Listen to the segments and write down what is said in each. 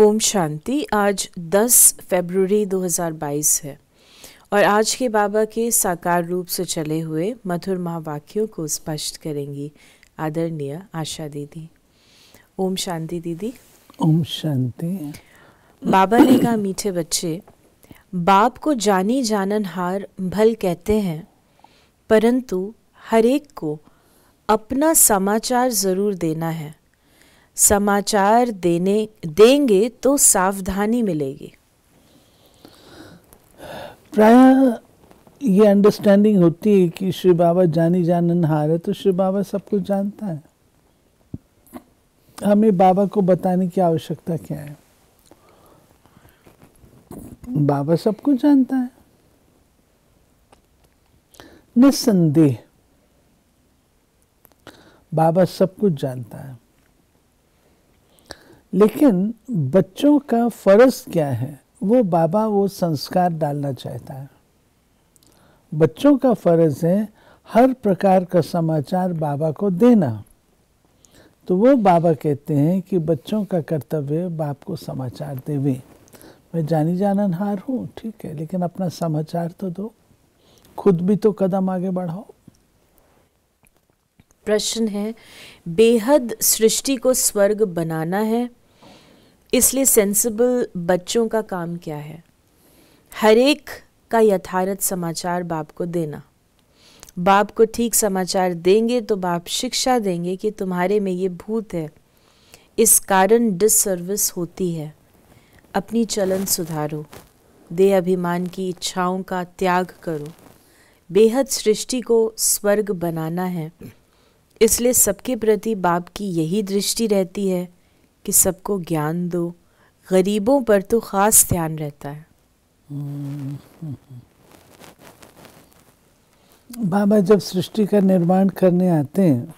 ओम शांति आज 10 फरवरी 2022 है और आज के बाबा के साकार रूप से चले हुए मधुर महावाक्यों को स्पष्ट करेंगी आदरणीय आशा दीदी ओम शांति दीदी ओम शांति बाबा ने कहा मीठे बच्चे बाप को जानी जानन हार भल कहते हैं परंतु हरेक को अपना समाचार ज़रूर देना है समाचार देने देंगे तो सावधानी मिलेगी प्राय ये अंडरस्टैंडिंग होती है कि श्री बाबा जानी जानन हार है तो श्री बाबा सब कुछ जानता है हमें बाबा को बताने की आवश्यकता क्या है बाबा सब कुछ जानता है निसंदेह बाबा सब कुछ जानता है लेकिन बच्चों का फर्ज क्या है वो बाबा वो संस्कार डालना चाहता है बच्चों का फर्ज है हर प्रकार का समाचार बाबा को देना तो वो बाबा कहते हैं कि बच्चों का कर्तव्य बाप को समाचार देवे मैं जानी जाननहार हूँ ठीक है लेकिन अपना समाचार तो दो खुद भी तो कदम आगे बढ़ाओ प्रश्न है बेहद सृष्टि को स्वर्ग बनाना है इसलिए सेंसिबल बच्चों का काम क्या है हरेक का यथार्थ समाचार बाप को देना बाप को ठीक समाचार देंगे तो बाप शिक्षा देंगे कि तुम्हारे में ये भूत है इस कारण डिसर्विस होती है अपनी चलन सुधारो दे अभिमान की इच्छाओं का त्याग करो बेहद सृष्टि को स्वर्ग बनाना है इसलिए सबके प्रति बाप की यही दृष्टि रहती है कि सबको ज्ञान दो गरीबों पर तो ख़ास ध्यान रहता है बाबा जब सृष्टि का निर्माण करने आते हैं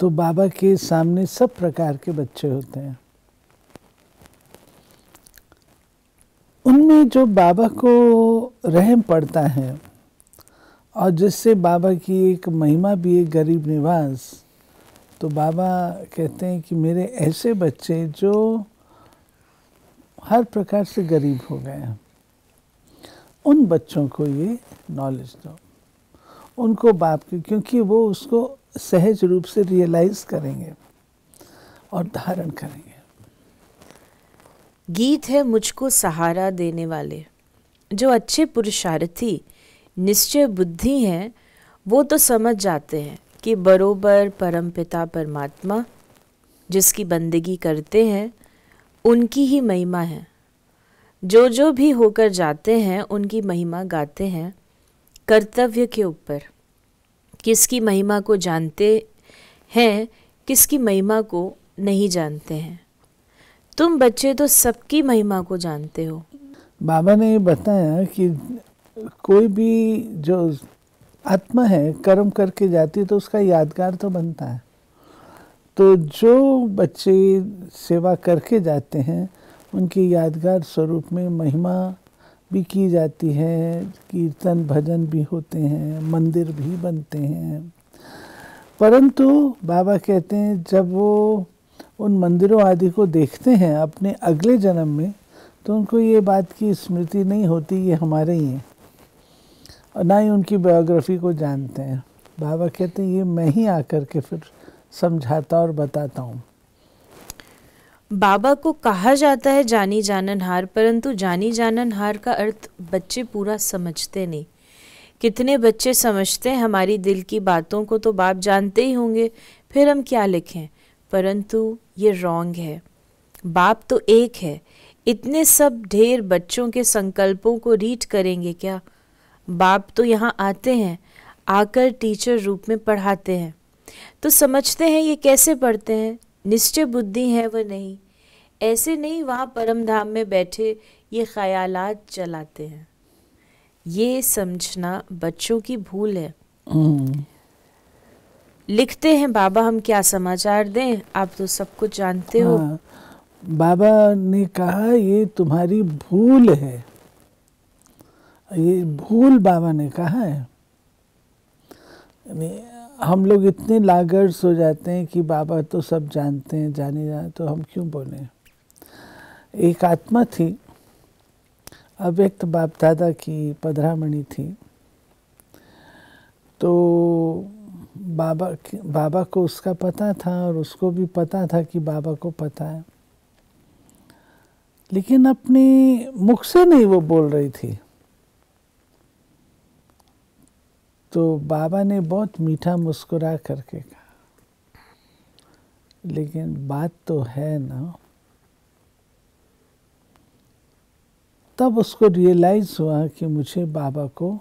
तो बाबा के सामने सब प्रकार के बच्चे होते हैं में जो बाबा को रहम पड़ता है और जिससे बाबा की एक महिमा भी है गरीब निवास तो बाबा कहते हैं कि मेरे ऐसे बच्चे जो हर प्रकार से गरीब हो गए हैं उन बच्चों को ये नॉलेज दो उनको बाप की क्योंकि वो उसको सहज रूप से रियलाइज़ करेंगे और धारण करेंगे गीत है मुझको सहारा देने वाले जो अच्छे पुरुषार्थी निश्चय बुद्धि हैं वो तो समझ जाते हैं कि बरोबर परमपिता परमात्मा जिसकी बंदगी करते हैं उनकी ही महिमा है जो जो भी होकर जाते हैं उनकी महिमा गाते हैं कर्तव्य के ऊपर किसकी महिमा को जानते हैं किसकी महिमा को नहीं जानते हैं तुम बच्चे तो सबकी महिमा को जानते हो बाबा ने ये बताया कि कोई भी जो आत्मा है कर्म करके जाती है तो उसका यादगार तो बनता है तो जो बच्चे सेवा करके जाते हैं उनके यादगार स्वरूप में महिमा भी की जाती है कीर्तन भजन भी होते हैं मंदिर भी बनते हैं परंतु बाबा कहते हैं जब वो उन मंदिरों आदि को देखते हैं अपने अगले जन्म में तो उनको ये बात की स्मृति नहीं होती ये हमारे ही हैं और ना ही उनकी बायोग्राफी को जानते हैं बाबा कहते हैं ये मैं ही आकर के फिर समझाता और बताता हूँ बाबा को कहा जाता है जानी जानन हार परंतु जानी जानन हार का अर्थ बच्चे पूरा समझते नहीं कितने बच्चे समझते हैं हमारी दिल की बातों को तो बाप जानते ही होंगे फिर हम क्या लिखें परंतु ये रॉन्ग है बाप तो एक है इतने सब ढेर बच्चों के संकल्पों को रीट करेंगे क्या बाप तो यहाँ आते हैं आकर टीचर रूप में पढ़ाते हैं तो समझते हैं ये कैसे पढ़ते हैं निश्चय बुद्धि है वह नहीं ऐसे नहीं वहाँ परम धाम में बैठे ये ख्यालात चलाते हैं ये समझना बच्चों की भूल है mm. लिखते हैं बाबा हम क्या समाचार दें आप तो सब कुछ जानते हाँ, हो बाबा ने कहा ये तुम्हारी भूल है ये भूल बाबा ने कहा है हम लोग इतने लागर्स हो जाते हैं कि बाबा तो सब जानते हैं जाने जाने तो हम क्यों बोले एक आत्मा थी अव्यक्त बाप दादा की पधरामणि थी तो बाबा बाबा को उसका पता था और उसको भी पता था कि बाबा को पता है लेकिन अपने मुख से नहीं वो बोल रही थी तो बाबा ने बहुत मीठा मुस्कुरा करके कहा लेकिन बात तो है ना तब उसको रियलाइज़ हुआ कि मुझे बाबा को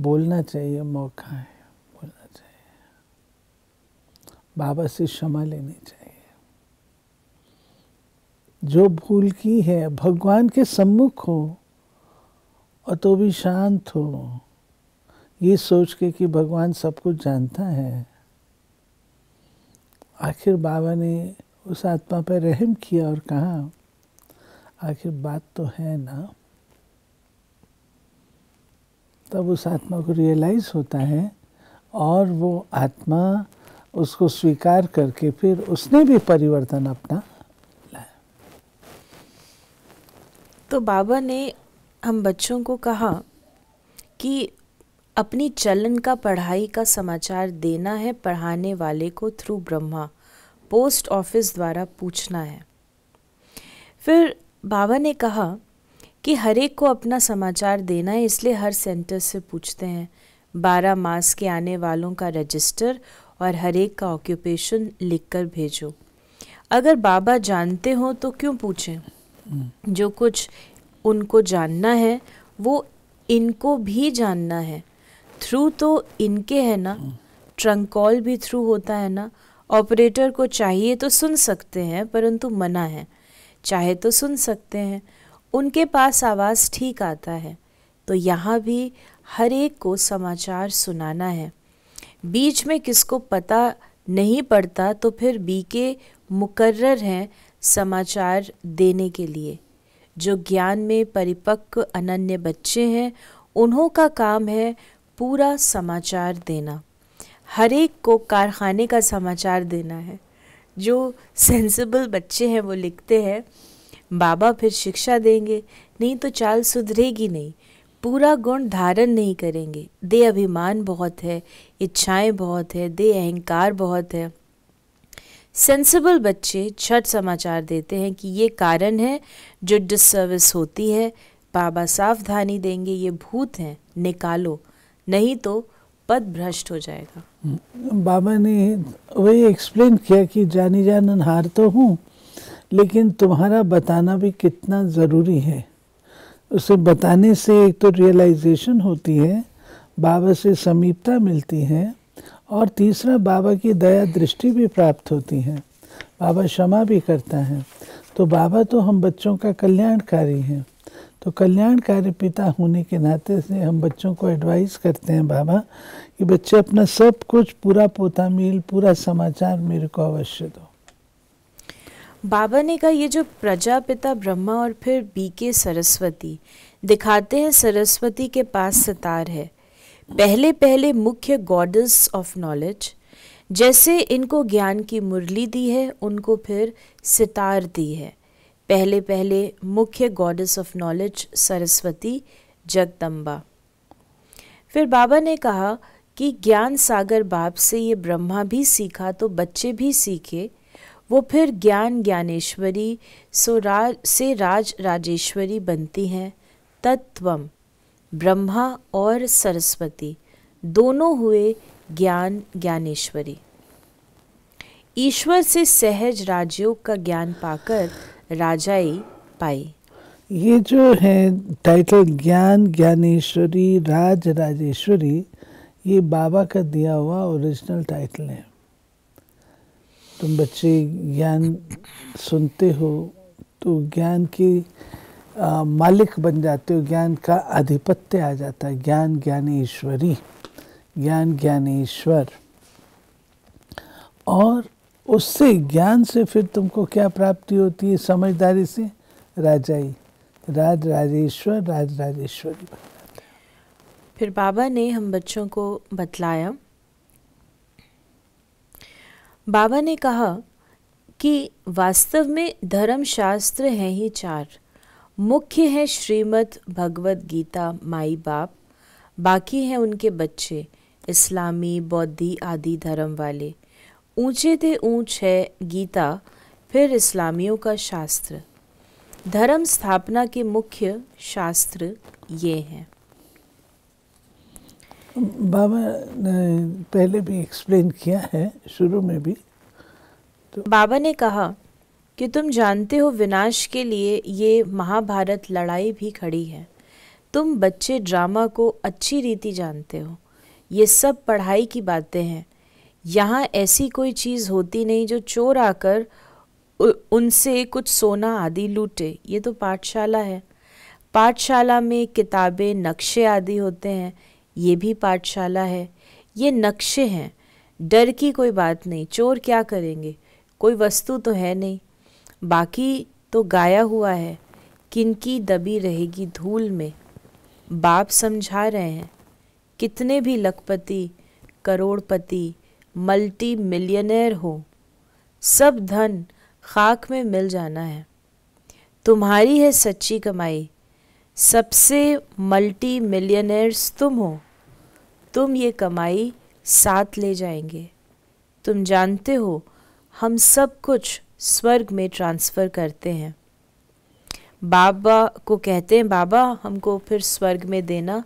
बोलना चाहिए मौका है बाबा से क्षमा लेनी चाहिए जो भूल की है भगवान के सम्मुख हो और तो भी शांत हो ये सोच के कि भगवान सब कुछ जानता है आखिर बाबा ने उस आत्मा पर रहम किया और कहा आखिर बात तो है ना तब उस आत्मा को रियलाइज़ होता है और वो आत्मा उसको स्वीकार करके फिर उसने भी परिवर्तन अपना लाया तो बाबा ने हम बच्चों को कहा कि अपनी चलन का पढ़ाई का समाचार देना है पढ़ाने वाले को थ्रू ब्रह्मा पोस्ट ऑफिस द्वारा पूछना है फिर बाबा ने कहा कि हर एक को अपना समाचार देना है इसलिए हर सेंटर से पूछते हैं बारह मास के आने वालों का रजिस्टर और हर एक का ऑक्यूपेशन लिखकर भेजो अगर बाबा जानते हो तो क्यों पूछें हम्म। जो कुछ उनको जानना है वो इनको भी जानना है थ्रू तो इनके है ना हम्म। ट्रंक कॉल भी थ्रू होता है ना ऑपरेटर को चाहिए तो सुन सकते हैं परंतु मना है चाहे तो सुन सकते हैं उनके पास आवाज़ ठीक आता है तो यहाँ भी हर एक को समाचार सुनाना है बीच में किसको पता नहीं पड़ता तो फिर बी के मुकर्र हैं समाचार देने के लिए जो ज्ञान में परिपक्व अनन्य बच्चे हैं उन्हों का काम है पूरा समाचार देना हर एक को कारखाने का समाचार देना है जो सेंसिबल बच्चे हैं वो लिखते हैं बाबा फिर शिक्षा देंगे नहीं तो चाल सुधरेगी नहीं पूरा गुण धारण नहीं करेंगे दे अभिमान बहुत है इच्छाएं बहुत है दे अहंकार बहुत है सेंसिबल बच्चे छठ समाचार देते हैं कि ये कारण है जो डिसर्विस होती है बाबा सावधानी देंगे ये भूत हैं निकालो नहीं तो पद भ्रष्ट हो जाएगा बाबा ने वही एक्सप्लेन किया कि जानी जानन हार तो हूँ लेकिन तुम्हारा बताना भी कितना ज़रूरी है उसे बताने से एक तो रियलाइजेशन होती है बाबा से समीपता मिलती है और तीसरा बाबा की दया दृष्टि भी प्राप्त होती है बाबा क्षमा भी करता है तो बाबा तो हम बच्चों का कल्याणकारी हैं तो कल्याणकारी पिता होने के नाते से हम बच्चों को एडवाइस करते हैं बाबा कि बच्चे अपना सब कुछ पूरा पोता मिल पूरा समाचार मेरे को अवश्य दो बाबा ने कहा ये जो प्रजापिता ब्रह्मा और फिर बी के सरस्वती दिखाते हैं सरस्वती के पास सितार है पहले पहले मुख्य गॉडस ऑफ नॉलेज जैसे इनको ज्ञान की मुरली दी है उनको फिर सितार दी है पहले पहले मुख्य gods of knowledge Saraswati Jagdamba फिर बाबा ने कहा कि ज्ञान सागर बाप से ये ब्रह्मा भी सीखा तो बच्चे भी सीखे वो फिर ज्ञान ज्ञानेश्वरी सो राज से राज राजेश्वरी बनती हैं तत्वम ब्रह्मा और सरस्वती दोनों हुए ज्ञान ज्ञानेश्वरी ईश्वर से सहज राजयोग का ज्ञान पाकर राजाई पाई ये जो है टाइटल ज्ञान ज्ञानेश्वरी राज राजेश्वरी ये बाबा का दिया हुआ ओरिजिनल टाइटल है तुम बच्चे ज्ञान सुनते हो तो ज्ञान की आ, मालिक बन जाते हो ज्ञान का आधिपत्य आ जाता है ज्ञान ज्ञानेश्वरी ज्ञान ज्ञानेश्वर और उससे ज्ञान से फिर तुमको क्या प्राप्ति होती है समझदारी से राजाई राज राजेश्वर राज राजेश्वरी फिर बाबा ने हम बच्चों को बतलाया बाबा ने कहा कि वास्तव में धर्मशास्त्र हैं ही चार मुख्य है श्रीमद् भगवद गीता माई बाप बाकी हैं उनके बच्चे इस्लामी बौद्धि आदि धर्म वाले ऊंचे थे ऊंच है गीता फिर इस्लामियों का शास्त्र धर्म स्थापना के मुख्य शास्त्र ये हैं बाबा ने पहले भी एक्सप्लेन किया है शुरू में भी तो बाबा ने कहा कि तुम जानते हो विनाश के लिए ये महाभारत लड़ाई भी खड़ी है तुम बच्चे ड्रामा को अच्छी रीति जानते हो ये सब पढ़ाई की बातें हैं यहाँ ऐसी कोई चीज़ होती नहीं जो चोर आकर उनसे कुछ सोना आदि लूटे ये तो पाठशाला है पाठशाला में किताबें नक्शे आदि होते हैं ये भी पाठशाला है ये नक्शे हैं डर की कोई बात नहीं चोर क्या करेंगे कोई वस्तु तो है नहीं बाकी तो गाया हुआ है किनकी दबी रहेगी धूल में बाप समझा रहे हैं कितने भी लखपति करोड़पति मल्टी मिलियनर हो सब धन खाक में मिल जाना है तुम्हारी है सच्ची कमाई सबसे मल्टी मिलियनर्स तुम हो तुम ये कमाई साथ ले जाएंगे तुम जानते हो हम सब कुछ स्वर्ग में ट्रांसफ़र करते हैं बाबा को कहते हैं बाबा हमको फिर स्वर्ग में देना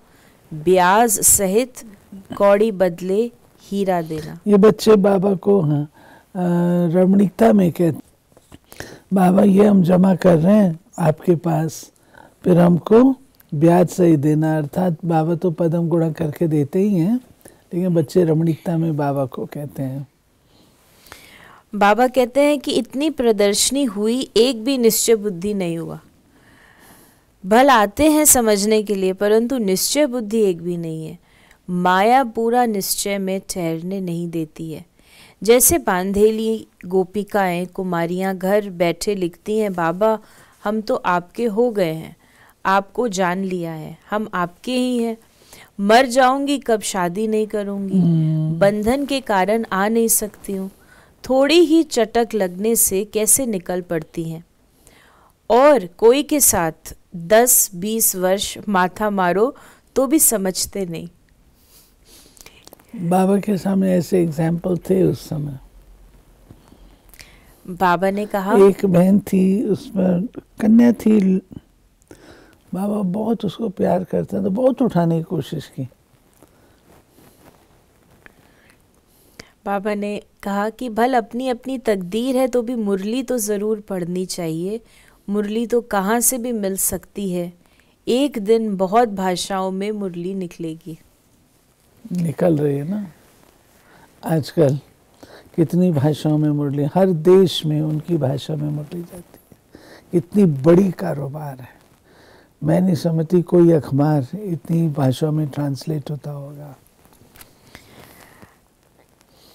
ब्याज सहित कौड़ी बदले हीरा देना ये बच्चे बाबा को हाँ रमणीकता में कहते बाबा ये हम जमा कर रहे हैं आपके पास फिर हमको ब्याज सही देना अर्थात बाबा तो पदम गुणा करके देते ही हैं लेकिन बच्चे रमणीकता में बाबा को कहते हैं बाबा कहते हैं कि इतनी प्रदर्शनी हुई एक भी निश्चय बुद्धि नहीं हुआ भल आते हैं समझने के लिए परंतु निश्चय बुद्धि एक भी नहीं है माया पूरा निश्चय में ठहरने नहीं देती है जैसे बांधेली गोपिकाएं कुमारियां घर बैठे लिखती हैं बाबा हम तो आपके हो गए हैं आपको जान लिया है हम आपके ही हैं मर जाऊंगी कब शादी नहीं करूंगी हम्म। बंधन के कारण आ नहीं सकती हूँ थोड़ी ही चटक लगने से कैसे निकल पड़ती हैं और कोई के साथ दस बीस वर्ष माथा मारो तो भी समझते नहीं बाबा के सामने ऐसे एग्जाम्पल थे उस समय बाबा ने कहा एक बहन थी उसमें कन्या थी बाबा बहुत उसको प्यार करते हैं तो बहुत उठाने की कोशिश की बाबा ने कहा कि भल अपनी अपनी तकदीर है तो भी मुरली तो ज़रूर पढ़नी चाहिए मुरली तो कहाँ से भी मिल सकती है एक दिन बहुत भाषाओं में मुरली निकलेगी निकल रही है ना आजकल कितनी भाषाओं में मुरली हर देश में उनकी भाषा में मुरली जाती है इतनी बड़ी कारोबार है मैं नहीं समझती कोई अखबार इतनी भाषा में ट्रांसलेट होता होगा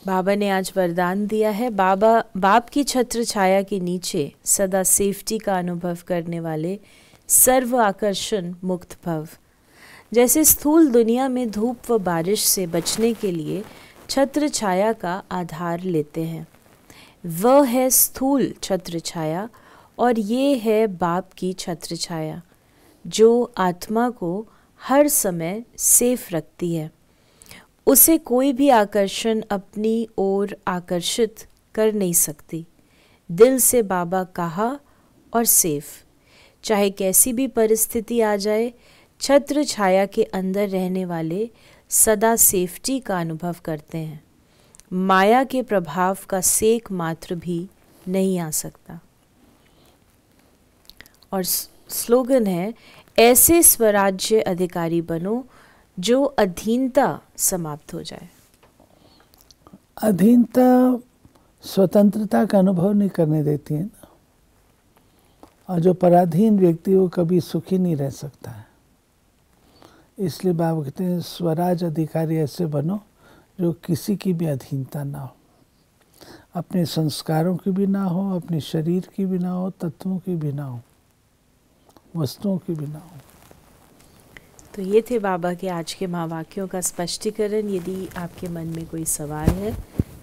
बाबा ने आज वरदान दिया है बाबा बाप की छत्र छाया के नीचे सदा सेफ्टी का अनुभव करने वाले सर्व आकर्षण मुक्त भव जैसे स्थूल दुनिया में धूप व बारिश से बचने के लिए छत्र छाया का आधार लेते हैं वह है स्थूल छत्र छाया और ये है बाप की छत्र छाया जो आत्मा को हर समय सेफ रखती है उसे कोई भी आकर्षण अपनी ओर आकर्षित कर नहीं सकती दिल से बाबा कहा और सेफ चाहे कैसी भी परिस्थिति आ जाए छत्र छाया के अंदर रहने वाले सदा सेफ्टी का अनुभव करते हैं माया के प्रभाव का सेक मात्र भी नहीं आ सकता और स्लोगन है ऐसे स्वराज्य अधिकारी बनो जो अधीनता समाप्त हो जाए अधीनता स्वतंत्रता का अनुभव नहीं करने देती है ना और जो पराधीन व्यक्ति वो कभी सुखी नहीं रह सकता है इसलिए बाबा कहते हैं स्वराज अधिकारी ऐसे बनो जो किसी की भी अधीनता ना हो अपने संस्कारों की भी ना हो अपने शरीर की भी ना हो तत्वों की भी ना हो वस्तुओं के बिना हो तो ये थे बाबा के आज के महावाक्यों का स्पष्टीकरण यदि आपके मन में कोई सवाल है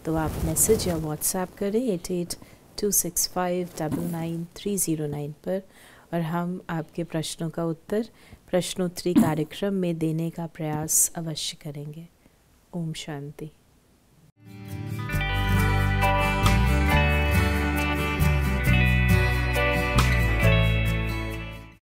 तो आप मैसेज या व्हाट्सएप करें eight eight two six five double nine three zero nine पर और हम आपके प्रश्नों का उत्तर प्रश्नोत्तरी कार्यक्रम में देने का प्रयास अवश्य करेंगे ओम शांति